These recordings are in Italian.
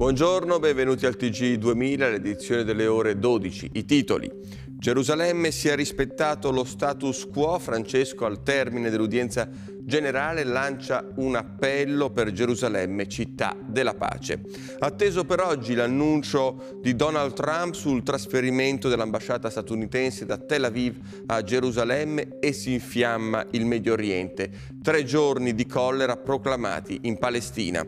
Buongiorno, benvenuti al TG 2000, l'edizione delle ore 12. I titoli. Gerusalemme si è rispettato lo status quo, Francesco al termine dell'udienza generale lancia un appello per Gerusalemme, città della pace. Atteso per oggi l'annuncio di Donald Trump sul trasferimento dell'ambasciata statunitense da Tel Aviv a Gerusalemme e si infiamma il Medio Oriente. Tre giorni di collera proclamati in Palestina.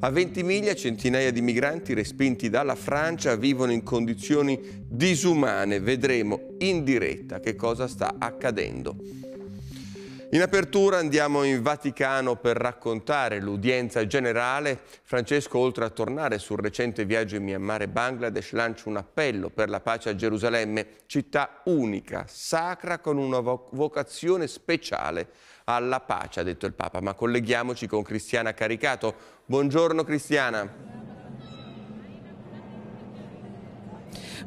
A Ventimiglia centinaia di migranti respinti dalla Francia vivono in condizioni disumane. Vedremo in diretta che cosa sta accadendo. In apertura andiamo in Vaticano per raccontare l'udienza generale. Francesco, oltre a tornare sul recente viaggio in Myanmar e Bangladesh, lancia un appello per la pace a Gerusalemme, città unica, sacra, con una vocazione speciale alla pace, ha detto il Papa. Ma colleghiamoci con Cristiana Caricato. Buongiorno Cristiana. Buongiorno.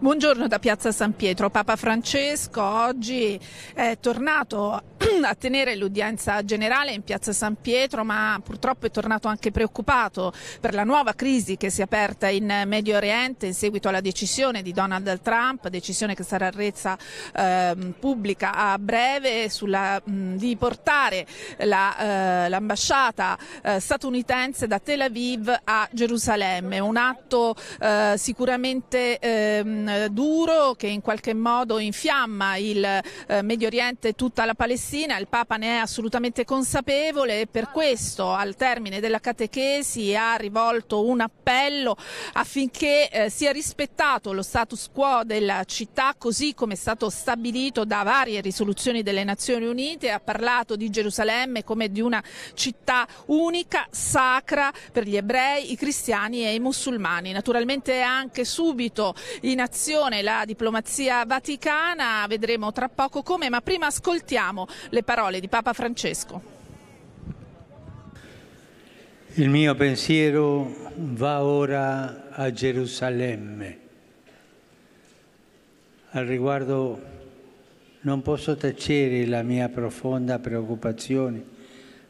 Buongiorno da Piazza San Pietro. Papa Francesco oggi è tornato a tenere l'udienza generale in Piazza San Pietro, ma purtroppo è tornato anche preoccupato per la nuova crisi che si è aperta in Medio Oriente in seguito alla decisione di Donald Trump, decisione che sarà resa eh, pubblica a breve sulla, mh, di portare la, eh, l'ambasciata eh, statunitense da Tel Aviv a Gerusalemme. Un atto eh, sicuramente ehm, eh, duro che in qualche modo infiamma il eh, Medio Oriente e tutta la Palestina, il Papa ne è assolutamente consapevole e per questo al termine della catechesi ha rivolto un appello affinché eh, sia rispettato lo status quo della città così come è stato stabilito da varie risoluzioni delle Nazioni Unite, ha parlato di Gerusalemme come di una città unica, sacra per gli ebrei, i cristiani e i musulmani. Naturalmente anche subito in azione situazione la diplomazia vaticana, vedremo tra poco come, ma prima ascoltiamo le parole di Papa Francesco. Il mio pensiero va ora a Gerusalemme. Al riguardo non posso tacere la mia profonda preoccupazione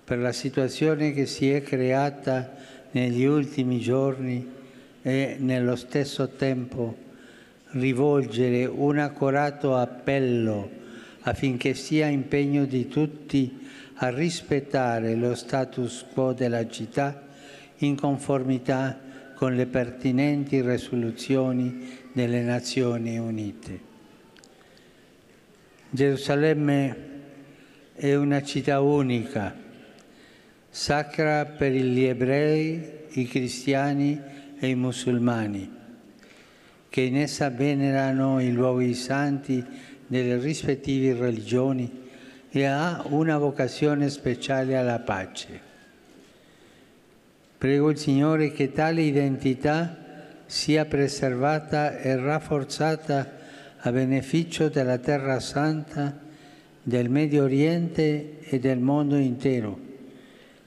per la situazione che si è creata negli ultimi giorni e nello stesso tempo rivolgere un accorato appello affinché sia impegno di tutti a rispettare lo status quo della città in conformità con le pertinenti risoluzioni delle Nazioni Unite. Gerusalemme è una città unica, sacra per gli ebrei, i cristiani e i musulmani che in essa venerano i luoghi santi delle rispettive religioni e ha una vocazione speciale alla pace. Prego il Signore che tale identità sia preservata e rafforzata a beneficio della Terra Santa, del Medio Oriente e del mondo intero,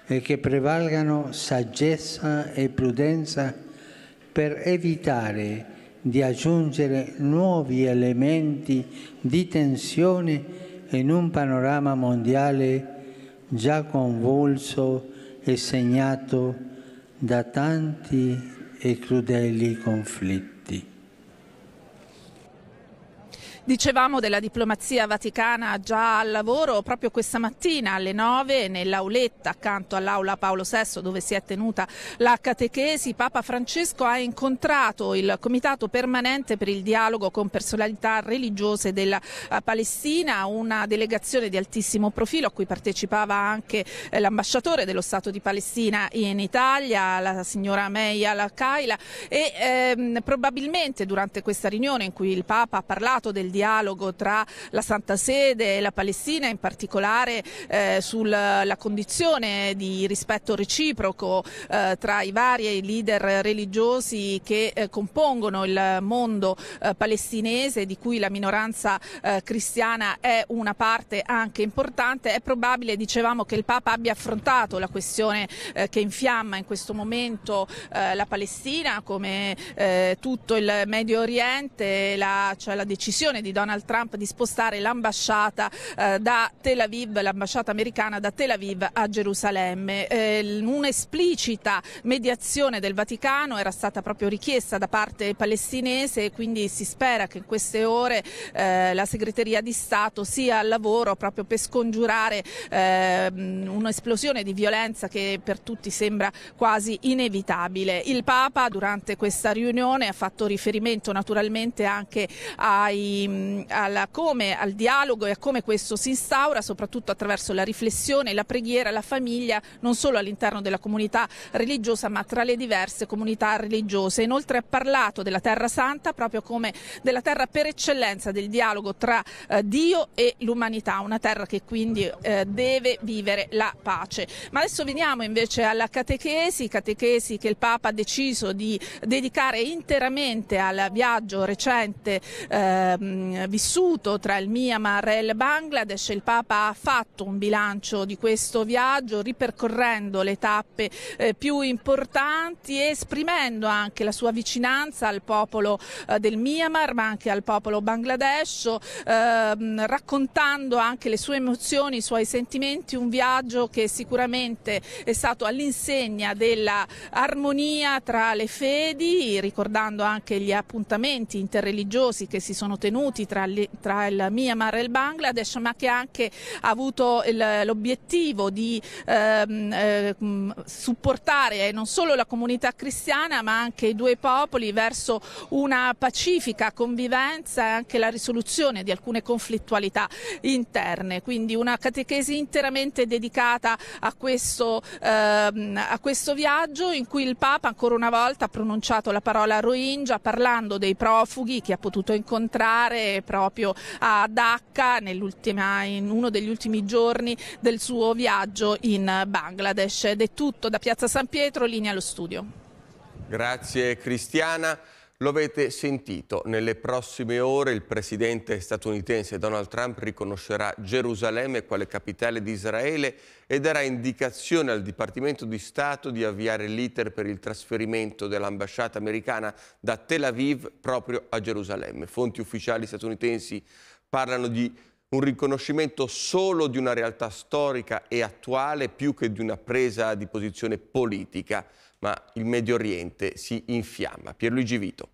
e che prevalgano saggezza e prudenza per evitare di aggiungere nuovi elementi di tensione in un panorama mondiale già convulso e segnato da tanti e crudeli conflitti. Dicevamo della diplomazia vaticana già al lavoro proprio questa mattina alle 9 nell'auletta accanto all'aula Paolo VI dove si è tenuta la catechesi. Papa Francesco ha incontrato il comitato permanente per il dialogo con personalità religiose della eh, Palestina, una delegazione di altissimo profilo a cui partecipava anche eh, l'ambasciatore dello Stato di Palestina in Italia, la signora May al-Kaila e ehm, probabilmente durante questa riunione in cui il Papa ha parlato del dialogo tra la Santa Sede e la Palestina, in particolare eh, sulla condizione di rispetto reciproco eh, tra i vari leader religiosi che eh, compongono il mondo eh, palestinese, di cui la minoranza eh, cristiana è una parte anche importante. È probabile, dicevamo, che il Papa abbia affrontato la questione eh, che infiamma in questo momento la Palestina, come tutto il Medio Oriente, la, cioè la decisione di Donald Trump di spostare l'ambasciata eh, da Tel Aviv, l'ambasciata americana da Tel Aviv a Gerusalemme. Eh, un'esplicita mediazione del Vaticano era stata proprio richiesta da parte palestinese e quindi si spera che in queste ore eh, la segreteria di Stato sia al lavoro proprio per scongiurare eh, un'esplosione di violenza che per tutti sembra quasi inevitabile. Il Papa durante questa riunione ha fatto riferimento naturalmente anche ai mh, ehm, alla, come, al dialogo e a come questo si instaura, soprattutto attraverso la riflessione, la preghiera, la famiglia, non solo all'interno della comunità religiosa, ma tra le diverse comunità religiose. Inoltre ha parlato della Terra Santa proprio come della terra per eccellenza del dialogo tra eh, Dio e l'umanità, una terra che quindi eh, deve vivere la pace. Ma adesso veniamo invece alla catechesi, catechesi che il Papa ha deciso di dedicare interamente al viaggio recente ehm, Ehm, vissuto tra il Myanmar e il Bangladesh. Il Papa ha fatto un bilancio di questo viaggio ripercorrendo le tappe eh, più importanti e esprimendo anche la sua vicinanza al popolo eh, del Myanmar ma anche al popolo bangladesh, ehm, raccontando anche le sue emozioni, i suoi sentimenti, un viaggio che sicuramente è stato all'insegna della tra le fedi, ricordando anche gli appuntamenti interreligiosi che si sono tenuti venuti tra, li, tra il Myanmar e il Bangladesh, ma che ha anche avuto l'obiettivo di ehm, eh, supportare non solo la comunità cristiana, ma anche i due popoli verso una pacifica convivenza e anche la risoluzione di alcune conflittualità interne. Quindi una catechesi interamente dedicata a questo, ehm, a questo viaggio in cui il Papa ancora una volta ha pronunciato la parola Rohingya parlando dei profughi che ha potuto incontrare Natale proprio a Dhaka in uno degli ultimi giorni del suo viaggio in Bangladesh. Ed è tutto da Piazza San Pietro, linea allo studio. Grazie Cristiana. Lo avete sentito, nelle prossime ore il presidente statunitense Donald Trump riconoscerà Gerusalemme quale capitale di Israele e darà indicazione al Dipartimento di Stato di avviare l'iter per il trasferimento dell'ambasciata americana da Tel Aviv proprio a Gerusalemme. Fonti ufficiali statunitensi parlano di un riconoscimento solo di una realtà storica e attuale più che di una presa di posizione politica, ma il Medio Oriente si infiamma. Pierluigi Vito.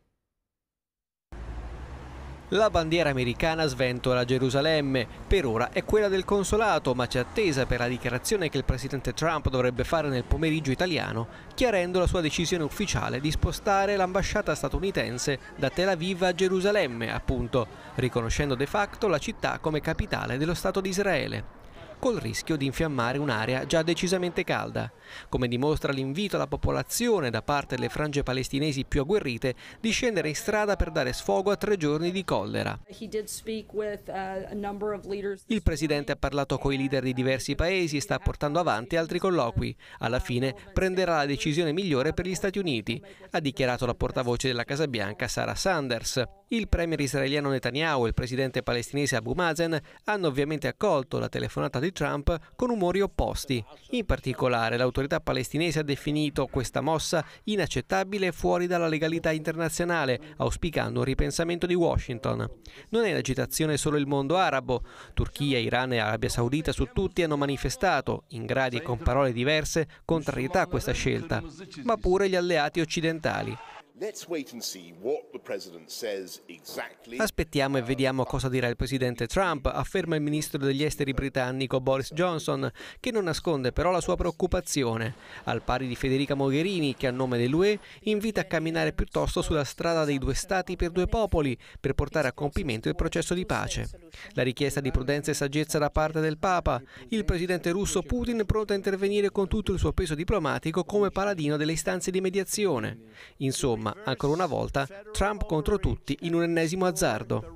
La bandiera americana sventola a Gerusalemme. Per ora è quella del consolato, ma c'è attesa per la dichiarazione che il presidente Trump dovrebbe fare nel pomeriggio italiano, chiarendo la sua decisione ufficiale di spostare l'ambasciata statunitense da Tel Aviv a Gerusalemme, appunto, riconoscendo de facto la città come capitale dello Stato di Israele col rischio di infiammare un'area già decisamente calda, come dimostra l'invito alla popolazione da parte delle frange palestinesi più agguerrite di scendere in strada per dare sfogo a tre giorni di collera. Uh, Il Presidente ha parlato con i leader di diversi paesi e sta portando avanti altri colloqui. Alla fine prenderà la decisione migliore per gli Stati Uniti, ha dichiarato la portavoce della Casa Bianca Sarah Sanders. Il premier israeliano Netanyahu e il presidente palestinese Abu Mazen hanno ovviamente accolto la telefonata di Trump con umori opposti. In particolare, l'autorità palestinese ha definito questa mossa inaccettabile e fuori dalla legalità internazionale, auspicando un ripensamento di Washington. Non è in agitazione solo il mondo arabo. Turchia, Iran e Arabia Saudita su tutti hanno manifestato, in gradi e con parole diverse, contrarietà a questa scelta, ma pure gli alleati occidentali. Aspettiamo e vediamo cosa dirà il presidente Trump, afferma il ministro degli esteri britannico Boris Johnson, che non nasconde però la sua preoccupazione, al pari di Federica Mogherini che a nome dell'UE invita a camminare piuttosto sulla strada dei due stati per due popoli per portare a compimento il processo di pace. La richiesta di prudenza e saggezza da parte del Papa, il presidente russo Putin pronto a intervenire con tutto il suo peso diplomatico come paladino delle istanze di mediazione. Insomma, Insomma, ancora una volta, Trump contro tutti in un ennesimo azzardo.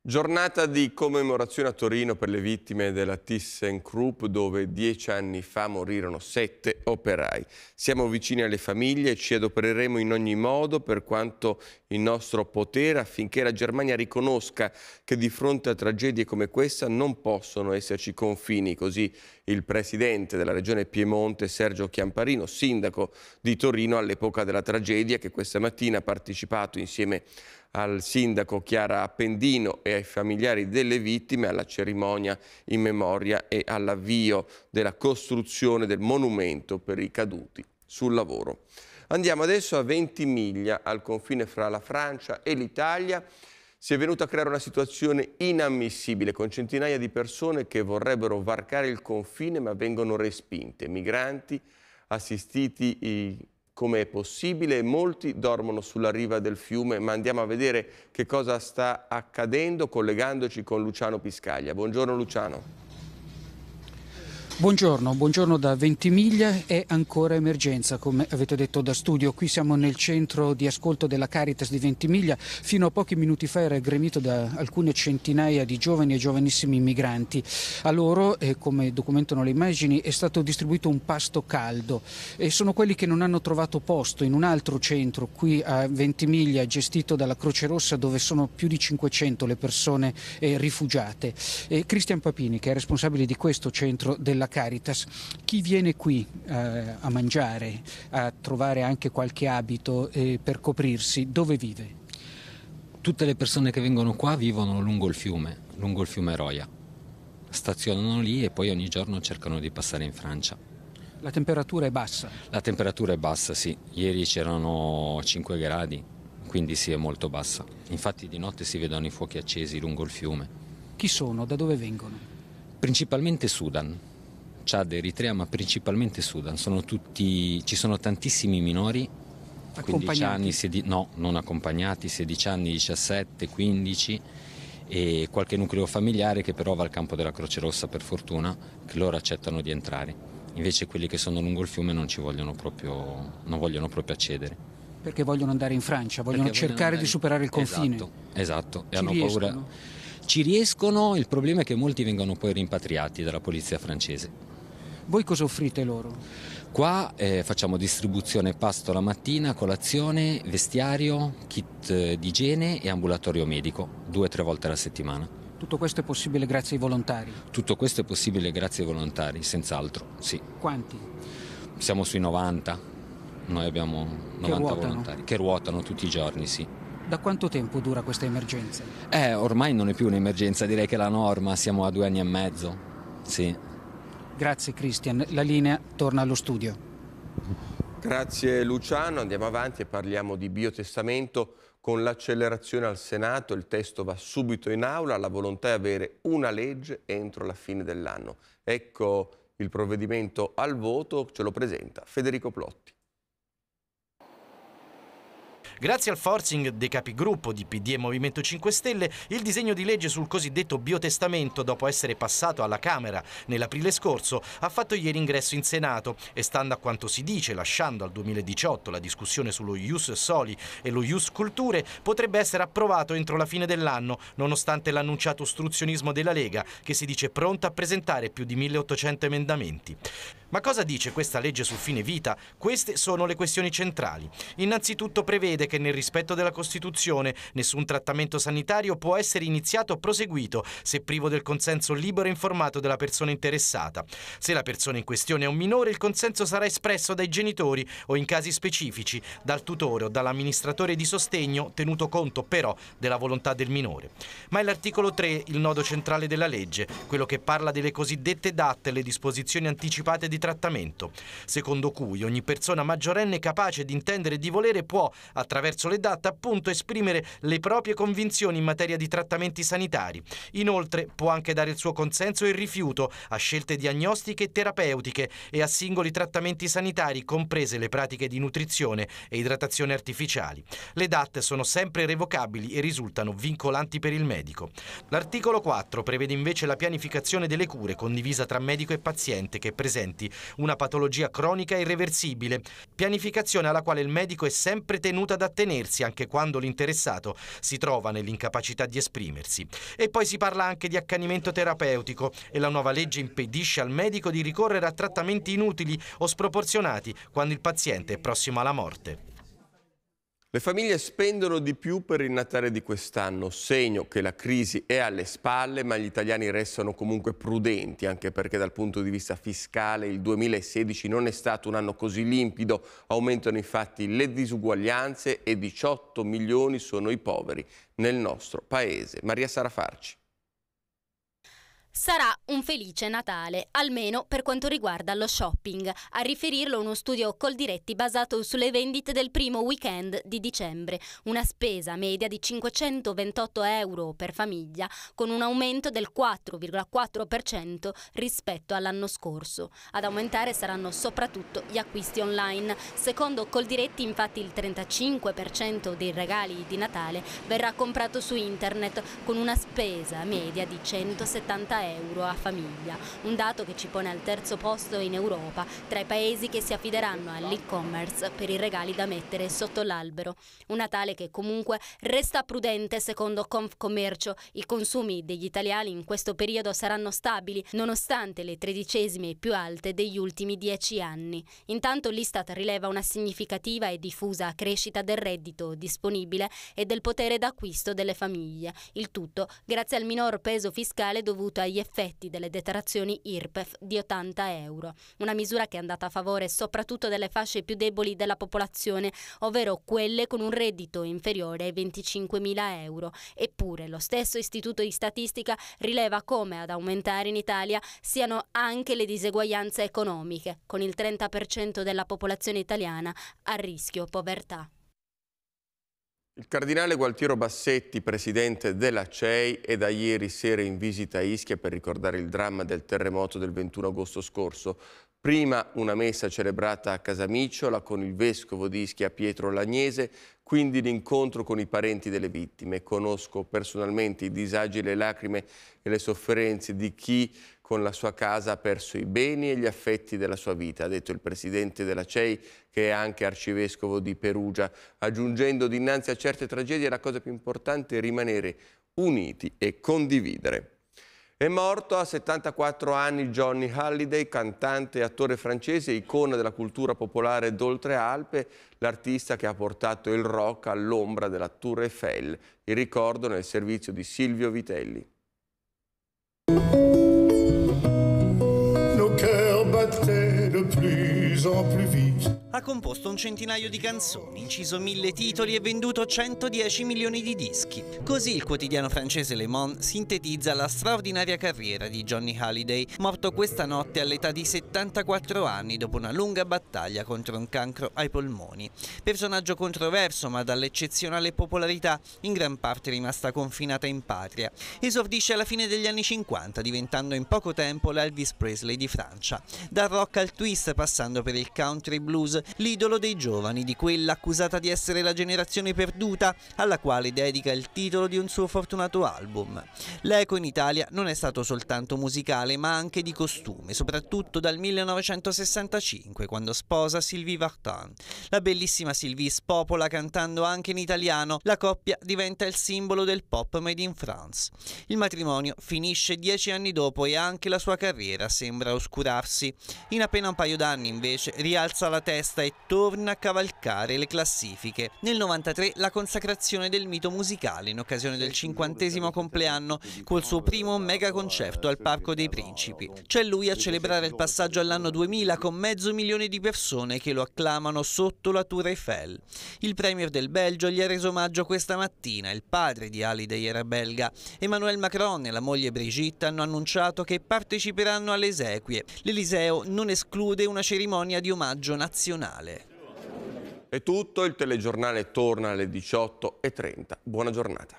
Giornata di commemorazione a Torino per le vittime della ThyssenKrupp dove dieci anni fa morirono sette operai. Siamo vicini alle famiglie e ci adopereremo in ogni modo per quanto in nostro potere affinché la Germania riconosca che di fronte a tragedie come questa non possono esserci confini. Così il presidente della regione Piemonte Sergio Chiamparino, sindaco di Torino all'epoca della tragedia che questa mattina ha partecipato insieme al sindaco Chiara Appendino e ai familiari delle vittime alla cerimonia in memoria e all'avvio della costruzione del monumento per i caduti sul lavoro. Andiamo adesso a Ventimiglia, al confine fra la Francia e l'Italia, si è venuta a creare una situazione inammissibile con centinaia di persone che vorrebbero varcare il confine ma vengono respinte, migranti assistiti come è possibile, molti dormono sulla riva del fiume, ma andiamo a vedere che cosa sta accadendo collegandoci con Luciano Piscaglia. Buongiorno Luciano. Buongiorno, buongiorno da Ventimiglia, è ancora emergenza come avete detto da studio, qui siamo nel centro di ascolto della Caritas di Ventimiglia, fino a pochi minuti fa era gremito da alcune centinaia di giovani e giovanissimi migranti, a loro, eh, come documentano le immagini, è stato distribuito un pasto caldo e sono quelli che non hanno trovato posto in un altro centro qui a Ventimiglia gestito dalla Croce Rossa dove sono più di 500 le persone eh, rifugiate. E Cristian Papini che è responsabile di questo centro della Caritas. Chi viene qui eh, a mangiare, a trovare anche qualche abito eh, per coprirsi, dove vive? Tutte le persone che vengono qua vivono lungo il fiume, lungo il fiume Roia. Stazionano lì e poi ogni giorno cercano di passare in Francia. La temperatura è bassa? La temperatura è bassa, sì. Ieri c'erano 5 gradi, quindi sì, è molto bassa. Infatti di notte si vedono i fuochi accesi lungo il fiume. Chi sono? Da dove vengono? Principalmente Sudan, Chad, Eritrea, ma principalmente Sudan. Sono tutti, ci sono tantissimi minori. 15 anni, 16, no, non accompagnati, 16 anni, 17, 15 e qualche nucleo familiare che però va al campo della Croce Rossa per fortuna, che loro accettano di entrare. Invece quelli che sono lungo il fiume non ci vogliono proprio, non vogliono proprio accedere perché vogliono andare in Francia, vogliono perché cercare vogliono andare... di superare il confine. Esatto, esatto. e Ci hanno riescono. paura. Ci riescono, il problema è che molti vengono poi rimpatriati dalla polizia francese. Voi cosa offrite loro? Qua eh, facciamo distribuzione pasto la mattina, colazione, vestiario, kit eh, di igiene e ambulatorio medico, due o tre volte alla settimana. Tutto questo è possibile grazie ai volontari? Tutto questo è possibile grazie ai volontari, senz'altro, sì. Quanti? Siamo sui 90, noi abbiamo 90 che volontari che ruotano tutti i giorni, sì. Da quanto tempo dura questa emergenza? Eh, ormai non è più un'emergenza, direi che è la norma, siamo a due anni e mezzo, sì. Grazie Christian, la linea torna allo studio. Grazie Luciano, andiamo avanti e parliamo di biotestamento con l'accelerazione al Senato, il testo va subito in aula, la volontà è avere una legge entro la fine dell'anno. Ecco il provvedimento al voto, ce lo presenta Federico Plotti. Grazie al forcing dei capigruppo di PD e Movimento 5 Stelle, il disegno di legge sul cosiddetto biotestamento, dopo essere passato alla Camera nell'aprile scorso, ha fatto ieri ingresso in Senato e stando a quanto si dice, lasciando al 2018 la discussione sullo Ius Soli e lo Ius Culture, potrebbe essere approvato entro la fine dell'anno, nonostante l'annunciato ostruzionismo della Lega, che si dice pronta a presentare più di 1800 emendamenti. Ma cosa dice questa legge sul fine vita? Queste sono le questioni centrali. Innanzitutto prevede che nel rispetto della Costituzione nessun trattamento sanitario può essere iniziato o proseguito se privo del consenso libero e informato della persona interessata. Se la persona in questione è un minore, il consenso sarà espresso dai genitori o in casi specifici dal tutore o dall'amministratore di sostegno, tenuto conto però della volontà del minore. Ma è l'articolo 3 il nodo centrale della legge, quello che parla delle cosiddette DAT, le disposizioni anticipate di trattamento, secondo cui ogni persona maggiorenne capace di intendere e di volere può, attraverso attraverso le DAT, appunto esprimere le proprie convinzioni in materia di trattamenti sanitari. Inoltre può anche dare il suo consenso e rifiuto a scelte diagnostiche e terapeutiche e a singoli trattamenti sanitari, comprese le pratiche di nutrizione e idratazione artificiali. Le DAT sono sempre revocabili e risultano vincolanti per il medico. L'articolo 4 prevede invece la pianificazione delle cure condivisa tra medico e paziente che presenti una patologia cronica irreversibile, pianificazione alla quale il medico è sempre tenuto ad trattenersi anche quando l'interessato si trova nell'incapacità di esprimersi. E poi si parla anche di accanimento terapeutico e la nuova legge impedisce al medico di ricorrere a trattamenti inutili o sproporzionati quando il paziente è prossimo alla morte. Le famiglie spendono di più per il Natale di quest'anno, segno che la crisi è alle spalle, ma gli italiani restano comunque prudenti, anche perché dal punto di vista fiscale il 2016 non è stato un anno così limpido, aumentano infatti le disuguaglianze e 18 milioni sono i poveri nel nostro paese. Maria Sarafarci. Sarà un felice Natale, almeno per quanto riguarda lo shopping, a riferirlo uno studio Coldiretti basato sulle vendite del primo weekend di dicembre, una spesa media di 528 euro per famiglia, con un aumento del 4,4% rispetto all'anno scorso. Ad aumentare saranno soprattutto gli acquisti online. Secondo Coldiretti infatti il 35% dei regali di Natale verrà comprato su internet, con una spesa media di 170 euro euro a famiglia, un dato che ci pone al terzo posto in Europa tra i paesi che si affideranno all'e-commerce per i regali da mettere sotto l'albero. Un Natale che comunque resta prudente secondo Confcommercio. I consumi degli italiani in questo periodo saranno stabili nonostante le tredicesime più alte degli ultimi dieci anni. Intanto l'Istat rileva una significativa e diffusa crescita del reddito disponibile e del potere d'acquisto delle famiglie. Il tutto grazie al minor peso fiscale dovuto ai gli effetti delle detrazioni IRPEF di 80 euro, una misura che è andata a favore soprattutto delle fasce più deboli della popolazione, ovvero quelle con un reddito inferiore ai 25.000 euro. Eppure lo stesso Istituto di Statistica rileva come ad aumentare in Italia siano anche le diseguaglianze economiche, con il 30% della popolazione italiana a rischio povertà. Il cardinale Gualtiero Bassetti, presidente della CEI, è da ieri sera in visita a Ischia per ricordare il dramma del terremoto del 21 agosto scorso. Prima una messa celebrata a Casamicciola con il vescovo di Ischia Pietro Lagnese, quindi l'incontro con i parenti delle vittime. Conosco personalmente i disagi, le lacrime e le sofferenze di chi con la sua casa ha perso i beni e gli affetti della sua vita, ha detto il presidente della CEI, che è anche arcivescovo di Perugia, aggiungendo dinanzi a certe tragedie la cosa più importante è rimanere uniti e condividere. È morto a 74 anni Johnny Halliday, cantante e attore francese, icona della cultura popolare d'oltre Alpe, l'artista che ha portato il rock all'ombra della Tour Eiffel, il ricordo nel servizio di Silvio Vitelli. plus en plus vite Ha composto un centinaio di canzoni, inciso mille titoli e venduto 110 milioni di dischi. Così il quotidiano francese Le Monde sintetizza la straordinaria carriera di Johnny Halliday, morto questa notte all'età di 74 anni dopo una lunga battaglia contro un cancro ai polmoni. Personaggio controverso ma dall'eccezionale popolarità in gran parte rimasta confinata in patria. Esordisce alla fine degli anni 50 diventando in poco tempo l'Elvis Presley di Francia. Dal rock al twist passando per il country blues l'idolo dei giovani, di quella accusata di essere la generazione perduta, alla quale dedica il titolo di un suo fortunato album. L'eco in Italia non è stato soltanto musicale, ma anche di costume, soprattutto dal 1965, quando sposa Sylvie Vartan. La bellissima Sylvie spopola cantando anche in italiano, la coppia diventa il simbolo del pop made in France. Il matrimonio finisce dieci anni dopo e anche la sua carriera sembra oscurarsi. In appena un paio d'anni invece rialza la testa cresta e torna a cavalcare le classifiche. Nel 93 la consacrazione del mito musicale in occasione del cinquantesimo compleanno col suo primo mega concerto al Parco dei Principi. C'è lui a celebrare il passaggio all'anno 2000 con mezzo milione di persone che lo acclamano sotto la Tour Eiffel. Il premier del Belgio gli ha reso omaggio questa mattina, il padre di Hallyday era belga. Emmanuel Macron e la moglie Brigitte hanno annunciato che parteciperanno alle esequie. L'Eliseo non esclude una cerimonia di omaggio nazionale nazionale. È tutto, il telegiornale torna alle 18.30. Buona giornata.